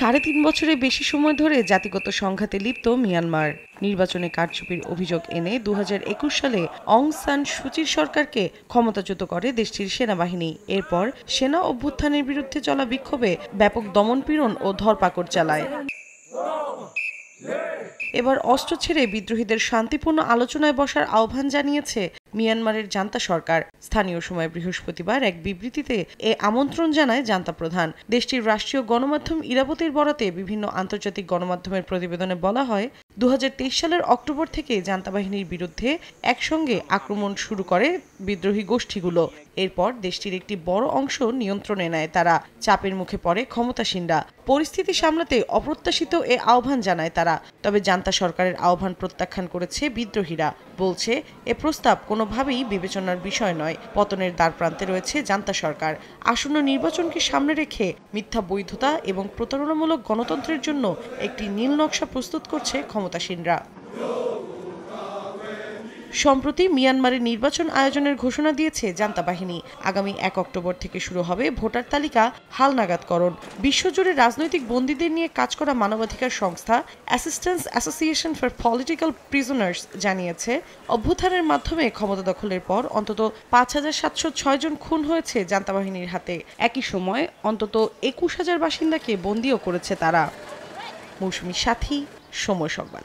সাড়ে তিন বছরের বেশি সময় ধরে জাতিগত সংঘাতে লিপ্ত মিয়ানমার নির্বাচনে কারচুপির অভিযোগ এনে দু সালে অং সান সুচির সরকারকে ক্ষমতাচ্যুত করে দেশটির সেনাবাহিনী এরপর সেনা অভ্যুত্থানের বিরুদ্ধে চলা বিক্ষোভে ব্যাপক দমনপীড়ন ও ধরপাকড় চালায় এবার অস্ত্র ছেড়ে বিদ্রোহীদের শান্তিপূর্ণ আলোচনায় বসার আহ্বান জানিয়েছে মিয়ানমারের জান্তা সরকার স্থানীয় সময় বৃহস্পতিবার এক বিবৃতিতে এ আমন্ত্রণ জানায় জান্তা প্রধান দেশটির রাষ্ট্রীয় গণমাধ্যম ইরাবতের বরাতে বিভিন্ন আন্তর্জাতিক গণমাধ্যমের প্রতিবেদনে বলা হয় দু সালের অক্টোবর থেকে জান্তা বাহিনীর বিরুদ্ধে একসঙ্গে আক্রমণ শুরু করে বিদ্রোহী গোষ্ঠীগুলো এরপর দেশটির একটি বড় অংশ নিয়ন্ত্রণে নেয় তারা চাপের মুখে পড়ে ক্ষমতাসীনরা পরিস্থিতি সামলাতে অপ্রত্যাশিত এ আহ্বান জানায় তারা তবে জান্তা সরকারের আহ্বান প্রত্যাখ্যান করেছে বিদ্রোহীরা বলছে এ প্রস্তাব কোনোভাবেই বিবেচনার বিষয় নয় পতনের দ্বারপ্রান্তে রয়েছে জান্তা সরকার আসন্ন নির্বাচনকে সামনে রেখে মিথ্যা বৈধতা এবং প্রতারণামূলক গণতন্ত্রের জন্য একটি নীল নকশা প্রস্তুত করছে ক্ষমতাসীনরা সম্প্রতি মিয়ানমারে নির্বাচন আয়োজনের ঘোষণা দিয়েছে জান্তা বাহিনী আগামী এক অক্টোবর থেকে শুরু হবে ভোটার তালিকা হালনাগাদকরণ বিশ্বজুড়ে রাজনৈতিক বন্দীদের নিয়ে কাজ করা মানবাধিকার সংস্থা assistance association for political prisoners জানিয়েছে অভ্যুত্থানের মাধ্যমে ক্ষমতা দখলের পর অন্তত পাঁচ হাজার সাতশো ছয় জন খুন হয়েছে জান্তা বাহিনীর হাতে একই সময় অন্তত একুশ হাজার বাসিন্দাকে বন্দিও করেছে তারা মৌসুমি সাথী সময় সংবাদ